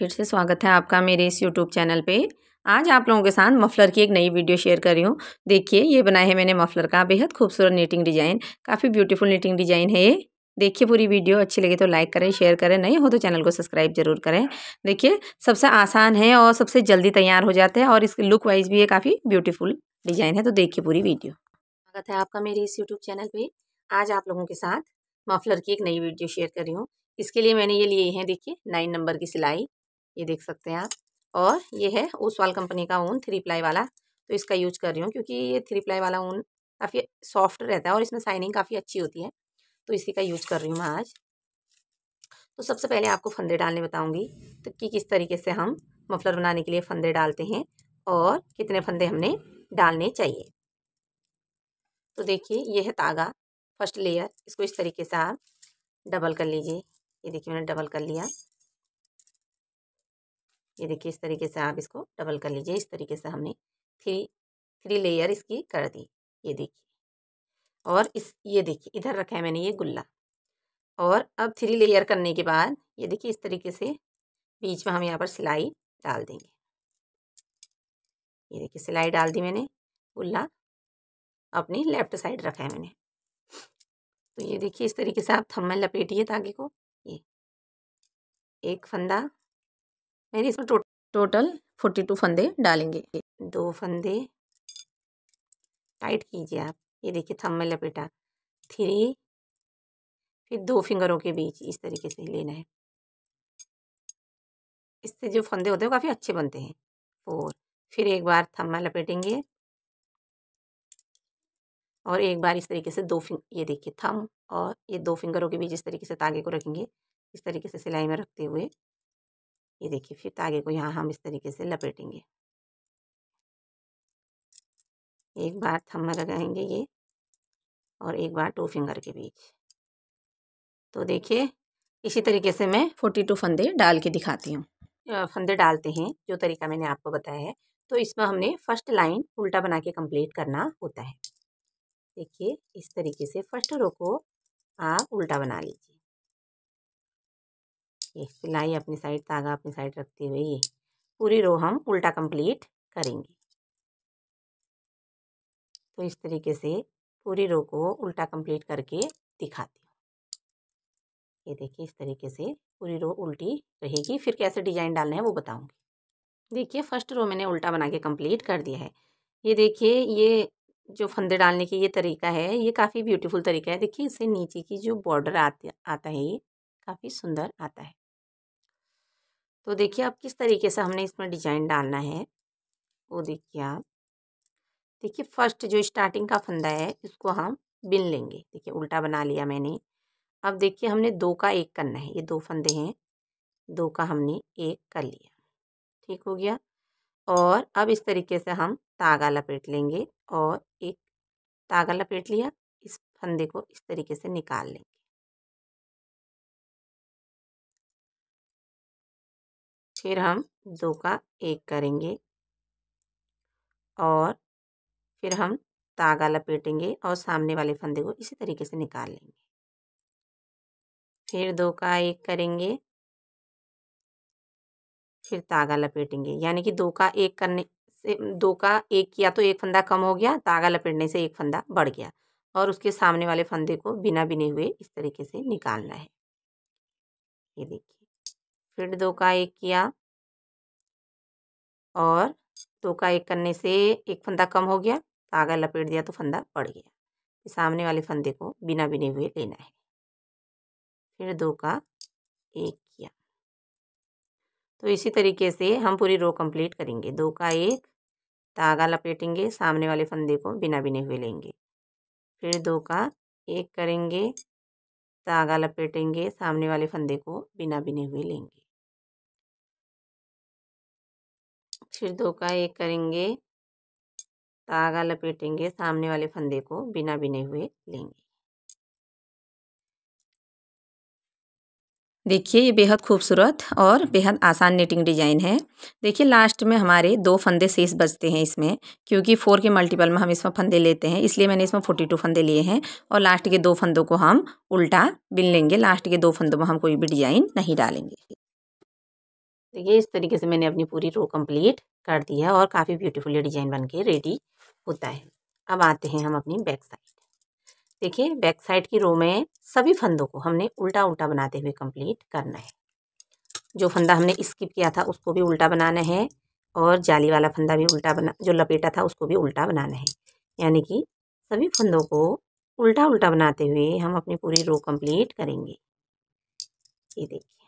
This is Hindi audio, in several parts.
फिर से स्वागत है आपका मेरे इस यूट्यूब चैनल पे आज आप लोगों के साथ मफलर की एक नई वीडियो शेयर कर रही हूँ देखिए ये बनाया है मैंने मफलर का बेहद खूबसूरत नीटिंग डिज़ाइन काफ़ी ब्यूटीफुल नीटिंग डिज़ाइन है ये देखिए पूरी वीडियो अच्छी लगे तो लाइक करें शेयर करें नहीं हो तो चैनल को सब्सक्राइब जरूर करें देखिए सबसे आसान है और सबसे जल्दी तैयार हो जाता है और इसके लुक वाइज भी ये काफ़ी ब्यूटीफुल डिज़ाइन है तो देखिए पूरी वीडियो स्वागत है आपका मेरे इस यूट्यूब चैनल पर आज आप लोगों के साथ मफलर की एक नई वीडियो शेयर कर रही हूँ इसके लिए मैंने ये लिए हैं देखिए नाइन नंबर की सिलाई ये देख सकते हैं आप और ये है ओसवाल कंपनी का ऊन थ्री प्लाई वाला तो इसका यूज कर रही हूँ क्योंकि ये थ्री प्लाई वाला ऊन काफ़ी सॉफ्ट रहता है और इसमें साइनिंग काफ़ी अच्छी होती है तो इसी का यूज कर रही हूँ मैं आज तो सबसे पहले आपको फंदे डालने बताऊँगी तो कि किस तरीके से हम मफलर बनाने के लिए फंदे डालते हैं और कितने फंदे हमने डालने चाहिए तो देखिए ये है तागा फर्स्ट लेयर इसको इस तरीके से आप डबल कर लीजिए ये देखिए मैंने डबल कर लिया ये देखिए इस तरीके से आप इसको डबल कर लीजिए इस तरीके से हमने थ्री थ्री लेयर इसकी कर दी ये देखिए और इस ये देखिए इधर रखा है मैंने ये गुल्ला और अब थ्री लेयर करने के बाद ये देखिए इस तरीके से बीच में हम यहाँ पर सिलाई डाल देंगे ये देखिए सिलाई डाल दी मैंने गुल्ला अपनी लेफ्ट साइड रखा है मैंने तो ये देखिए इस तरीके से आप थम लपेटिए धागे को ये एक फंदा मैंने इसमें टो, टोटल फोर्टी टू फंदे डालेंगे दो फंदे टाइट कीजिए आप ये देखिए थम में लपेटा थ्री फिर दो फिंगरों के बीच इस तरीके से लेना है इससे जो फंदे होते हैं काफ़ी अच्छे बनते हैं फोर फिर एक बार थम्मा लपेटेंगे और एक बार इस तरीके से दो फिंग ये देखिए थम और ये दो फिंगरों के बीच इस तरीके से तागे को रखेंगे इस तरीके से सिलाई में रखते हुए ये देखिए फिर धागे तो को यहाँ हम इस तरीके से लपेटेंगे एक बार थम्मा लगाएंगे ये और एक बार टू फिंगर के बीच तो देखिए इसी तरीके से मैं फोर्टी टू फंदे डाल के दिखाती हूँ फंदे डालते हैं जो तरीका मैंने आपको बताया है तो इसमें हमने फर्स्ट लाइन उल्टा बना के कम्प्लीट करना होता है देखिए इस तरीके से फर्स्ट रो को आप उल्टा बना लीजिए ये सिलाई अपनी साइड धागा अपनी साइड रखते हुए ये पूरी रो हम उल्टा कंप्लीट करेंगे तो इस तरीके से पूरी रो को उल्टा कंप्लीट करके दिखाती हूँ ये देखिए इस तरीके से पूरी रो उल्टी रहेगी फिर कैसे डिजाइन डालना है वो बताऊँगी देखिए फर्स्ट रो मैंने उल्टा बना के कंप्लीट कर दिया है ये देखिए ये जो फंदे डालने की ये तरीका है ये काफ़ी ब्यूटीफुल तरीका है देखिए इससे नीचे की जो बॉर्डर आती आता है ये काफ़ी सुंदर आता है तो देखिए आप किस तरीके से हमने इसमें डिजाइन डालना है वो देखिए आप देखिए फर्स्ट जो स्टार्टिंग का फंदा है इसको हम बिन लेंगे देखिए उल्टा बना लिया मैंने अब देखिए हमने दो का एक करना है ये दो फंदे हैं दो का हमने एक कर लिया ठीक हो गया और अब इस तरीके से हम तागा लपेट लेंगे और एक तागा लपेट लिया इस फंदे को इस तरीके से निकाल लेंगे फिर हम दो का एक करेंगे और फिर हम तागा लपेटेंगे और सामने वाले फंदे को इसी तरीके से निकाल लेंगे फिर दो का एक करेंगे फिर तागा लपेटेंगे यानी कि दो का एक करने से दो का एक किया तो एक फंदा कम हो गया तागा लपेटने से एक फंदा बढ़ गया और उसके सामने वाले फंदे को बिना बिने हुए इस तरीके से निकालना है ये देखिए फिर दो का एक किया और दो का एक करने से एक फंदा कम हो गया तो आगे लपेट दिया तो फंदा बढ़ गया सामने वाले फंदे को बिना बिने हुए लेना है फिर दो का एक किया तो इसी तरीके से हम पूरी रो कंप्लीट करेंगे दो का एक तागा तो लपेटेंगे सामने वाले फंदे को बिना बिने हुए लेंगे फिर दो का एक करेंगे तागा तो लपेटेंगे सामने वाले फंदे को बिना बिने हुए लेंगे फिर दो का एक करेंगे तागा लपेटेंगे सामने वाले फंदे को बिना बिने हुए लेंगे देखिए ये बेहद खूबसूरत और बेहद आसान नेटिंग डिजाइन है देखिए लास्ट में हमारे दो फंदे शेष बचते हैं इसमें क्योंकि फोर के मल्टीपल में हम इसमें फंदे लेते हैं इसलिए मैंने इसमें फोर्टी टू फंदे लिए हैं और लास्ट के दो फंदों को हम उल्टा बिन लेंगे लास्ट के दो फंदों में हम कोई भी डिजाइन नहीं डालेंगे तो ये इस तरीके से मैंने अपनी पूरी रो कंप्लीट कर दी है और काफ़ी ब्यूटीफुली डिजाइन बन के रेडी होता है अब आते हैं हम अपनी बैक साइड देखिए बैक साइड की रो में सभी फंदों को हमने उल्टा उल्टा बनाते हुए कंप्लीट करना है जो फंदा हमने स्किप किया था उसको भी उल्टा बनाना है और जाली वाला फंदा भी उल्टा बना जो लपेटा था उसको भी उल्टा बनाना है यानी कि सभी फंदों को उल्टा उल्टा बनाते हुए हम अपनी पूरी रो कंप्लीट करेंगे ये देखिए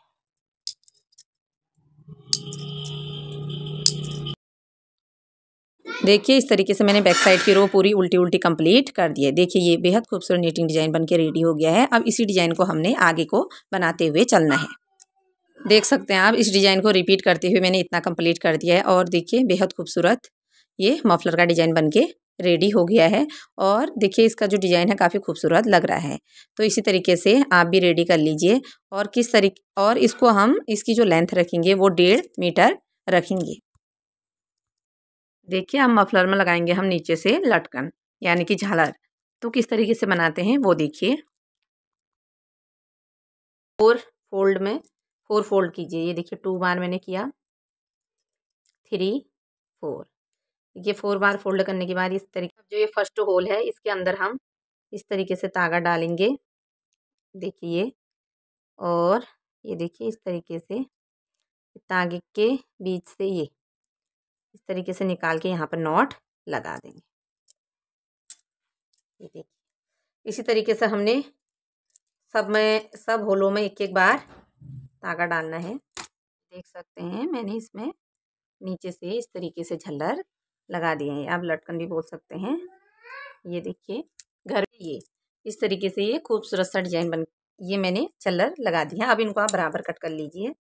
देखिए इस तरीके से मैंने बैक साइड की रो पूरी उल्टी उल्टी कंप्लीट कर दी है देखिए ये बेहद खूबसूरत नीटिंग डिजाइन बनके रेडी हो गया है अब इसी डिजाइन को हमने आगे को बनाते हुए चलना है देख सकते हैं आप इस डिज़ाइन को रिपीट करते हुए मैंने इतना कंप्लीट कर दिया है और देखिए बेहद खूबसूरत ये मफलर का डिज़ाइन बन के रेडी हो गया है और देखिए इसका जो डिज़ाइन है काफ़ी खूबसूरत लग रहा है तो इसी तरीके से आप भी रेडी कर लीजिए और किस तरीके और इसको हम इसकी जो लेंथ रखेंगे वो डेढ़ मीटर रखेंगे देखिए हम मफलर में लगाएंगे हम नीचे से लटकन यानी कि झालर तो किस तरीके से बनाते हैं वो देखिए फोर फोल्ड में फोर फोल्ड कीजिए ये देखिए टू बार मैंने किया थ्री फोर ये फोर बार फोल्ड करने के बाद इस तरीके जो ये फर्स्ट होल है इसके अंदर हम इस तरीके से तागा डालेंगे देखिए और ये देखिए इस तरीके से तागे के बीच से ये इस तरीके से निकाल के यहाँ पर नॉट लगा देंगे ये देखिए इसी तरीके से हमने सब में सब होलों में एक एक बार धागा डालना है देख सकते हैं मैंने इसमें नीचे से इस तरीके से झल्लर लगा दिए हैं आप लटकन भी बोल सकते हैं ये देखिए घर में ये इस तरीके से ये खूबसूरत सा डिजाइन बन ये मैंने झल्लर लगा दिया अब इनको आप बराबर कट कर लीजिए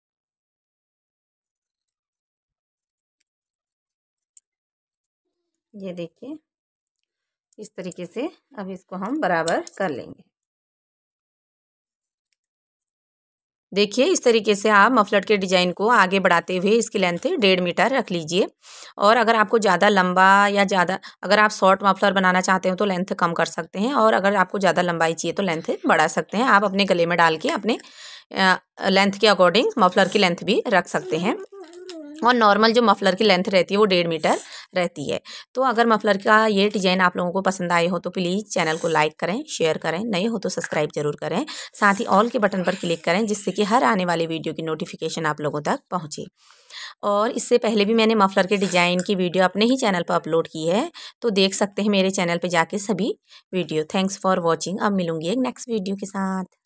ये देखिए इस तरीके से अब इसको हम बराबर कर लेंगे देखिए इस तरीके से आप मफलट के डिज़ाइन को आगे बढ़ाते हुए इसकी लेंथ डेढ़ मीटर रख लीजिए और अगर आपको ज़्यादा लंबा या ज़्यादा अगर आप शॉर्ट मफलर बनाना चाहते हो तो लेंथ कम कर सकते हैं और अगर आपको ज़्यादा लंबाई चाहिए तो लेंथ बढ़ा सकते हैं आप अपने गले में डाल के अपने लेंथ के अकॉर्डिंग मफलर की लेंथ भी रख सकते हैं और नॉर्मल जो मफलर की लेंथ रहती है वो डेढ़ मीटर रहती है तो अगर मफलर का ये डिजाइन आप लोगों को पसंद आए हो तो प्लीज़ चैनल को लाइक करें शेयर करें नए हो तो सब्सक्राइब जरूर करें साथ ही ऑल के बटन पर क्लिक करें जिससे कि हर आने वाली वीडियो की नोटिफिकेशन आप लोगों तक पहुँचे और इससे पहले भी मैंने मफलर के डिज़ाइन की वीडियो अपने ही चैनल पर अपलोड की है तो देख सकते हैं मेरे चैनल पर जाके सभी वीडियो थैंक्स फॉर वॉचिंग अब मिलूंगी एक नेक्स्ट वीडियो के साथ